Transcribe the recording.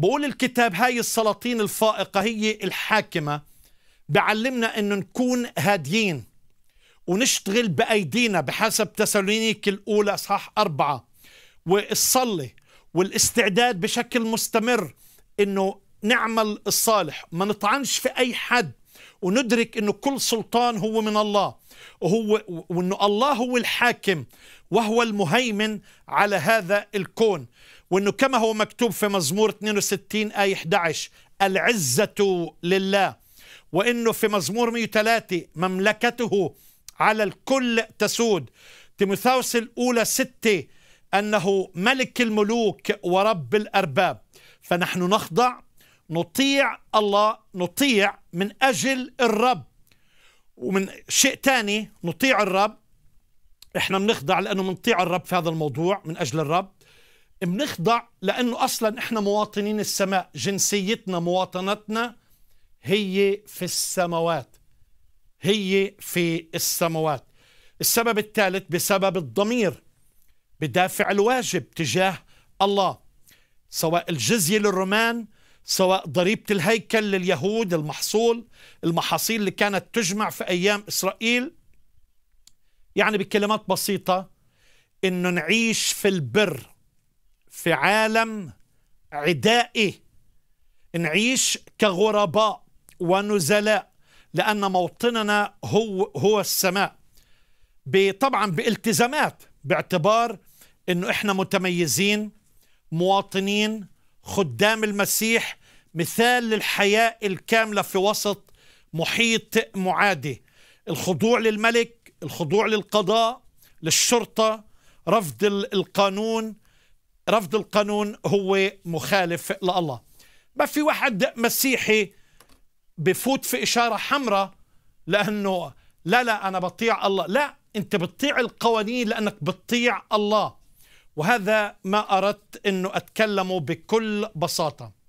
بقول الكتاب هاي السلاطين الفائقة هي الحاكمة بعلمنا أنه نكون هاديين ونشتغل بأيدينا بحسب تسالونيك الأولى صح أربعة والصلة والاستعداد بشكل مستمر أنه نعمل الصالح ما نطعنش في أي حد وندرك انه كل سلطان هو من الله وهو وانه الله هو الحاكم وهو المهيمن على هذا الكون وانه كما هو مكتوب في مزمور 62 آية 11 العزة لله وانه في مزمور 103 مملكته على الكل تسود تيموثاوس الأولى 6 أنه ملك الملوك ورب الأرباب فنحن نخضع نطيع الله نطيع من أجل الرب ومن شيء تاني نطيع الرب احنا بنخضع لأنه بنطيع الرب في هذا الموضوع من أجل الرب بنخضع لأنه أصلا احنا مواطنين السماء جنسيتنا مواطنتنا هي في السماوات هي في السماوات السبب الثالث بسبب الضمير بدافع الواجب تجاه الله سواء الجزية للرومان سواء ضريبة الهيكل لليهود المحصول المحاصيل اللي كانت تجمع في أيام إسرائيل يعني بكلمات بسيطة إنه نعيش في البر في عالم عدائي نعيش كغرباء ونزلاء لأن موطننا هو هو السماء طبعا بالتزامات باعتبار إنه إحنا متميزين مواطنين خدام المسيح مثال للحياة الكاملة في وسط محيط معادي الخضوع للملك الخضوع للقضاء للشرطة رفض القانون رفض القانون هو مخالف لله ما في واحد مسيحي بفوت في إشارة حمراء لأنه لا لا أنا بطيع الله لا أنت بتطيع القوانين لأنك بتطيع الله وهذا ما أردت ان أتكلمه بكل بساطة